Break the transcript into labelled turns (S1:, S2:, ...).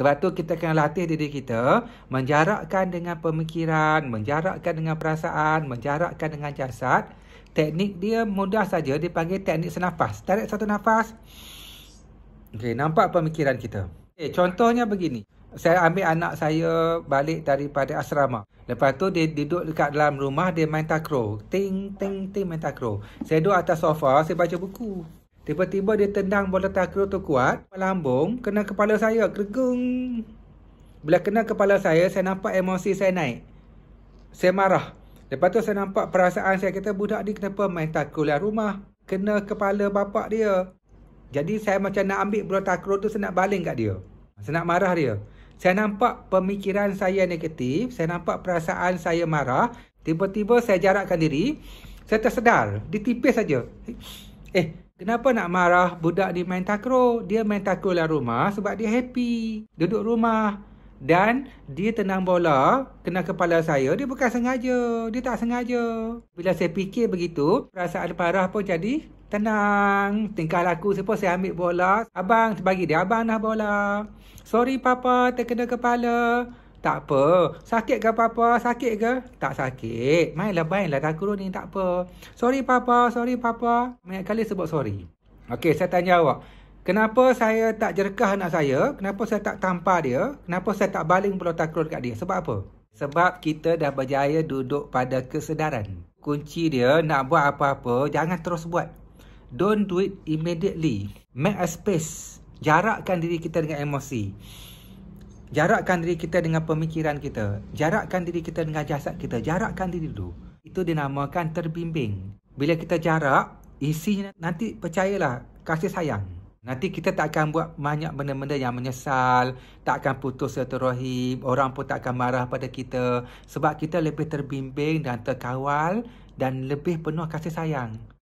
S1: Sebab tu kita kena latih diri kita menjarakkan dengan pemikiran, menjarakkan dengan perasaan, menjarakkan dengan jasad. Teknik dia mudah saja dipanggil teknik senafas. Tarik satu nafas. Okey, nampak pemikiran kita. Okay, contohnya begini. Saya ambil anak saya balik daripada asrama. Lepas tu dia duduk dekat dalam rumah dia main takraw. Ting ting ting main takraw. Saya duduk atas sofa, saya baca buku. Tiba-tiba dia tendang bola takraw tu kuat. Lambung kena kepala saya. Gregung. Bila kena kepala saya, saya nampak emosi saya naik. Saya marah. Lepas tu saya nampak perasaan saya kata budak ni kenapa main takraw luar rumah. Kena kepala bapak dia. Jadi saya macam nak ambil bola takraw tu saya nak baling kat dia. Saya nak marah dia. Saya nampak pemikiran saya negatif. Saya nampak perasaan saya marah. Tiba-tiba saya jarakkan diri. Saya tersedar. Ditipis saja. Eh, Kenapa nak marah budak ni main takro? Dia main takro dalam rumah sebab dia happy. Duduk rumah. Dan dia tenang bola kena kepala saya. Dia bukan sengaja. Dia tak sengaja. Bila saya fikir begitu, perasaan parah pun jadi tenang. Tingkah laku sebab saya ambil bola. Abang, bagi dia abang nak bola. Sorry papa, terkena kepala. Tak apa. Sakit ke papa? Sakit ke? Tak sakit. Mainlah, mainlah takru ni. Tak apa. Sorry papa, sorry papa. Banyak kali sebut sorry. Okey, saya tanya awak. Kenapa saya tak jerkah anak saya? Kenapa saya tak tampar dia? Kenapa saya tak baling pulau takru dekat dia? Sebab apa? Sebab kita dah berjaya duduk pada kesedaran. Kunci dia nak buat apa-apa, jangan terus buat. Don't do it immediately. Make a space. Jarakkan diri kita dengan emosi. Jarakkan diri kita dengan pemikiran kita. Jarakkan diri kita dengan jasad kita. Jarakkan diri dulu. Itu dinamakan terbimbing. Bila kita jarak, isinya nanti percayalah kasih sayang. Nanti kita tak akan buat banyak benda-benda yang menyesal, tak akan putus satu rahim, orang pun tak akan marah pada kita sebab kita lebih terbimbing dan terkawal dan lebih penuh kasih sayang.